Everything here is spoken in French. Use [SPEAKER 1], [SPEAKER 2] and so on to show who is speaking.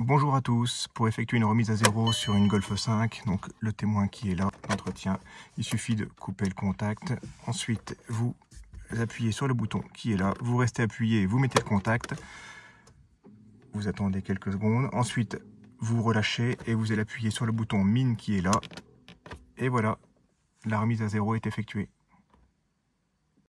[SPEAKER 1] Bonjour à tous, pour effectuer une remise à zéro sur une Golf 5, donc le témoin qui est là, l'entretien, il suffit de couper le contact. Ensuite, vous appuyez sur le bouton qui est là, vous restez appuyé, vous mettez le contact, vous attendez quelques secondes. Ensuite, vous relâchez et vous allez appuyer sur le bouton mine qui est là. Et voilà, la remise à zéro est effectuée.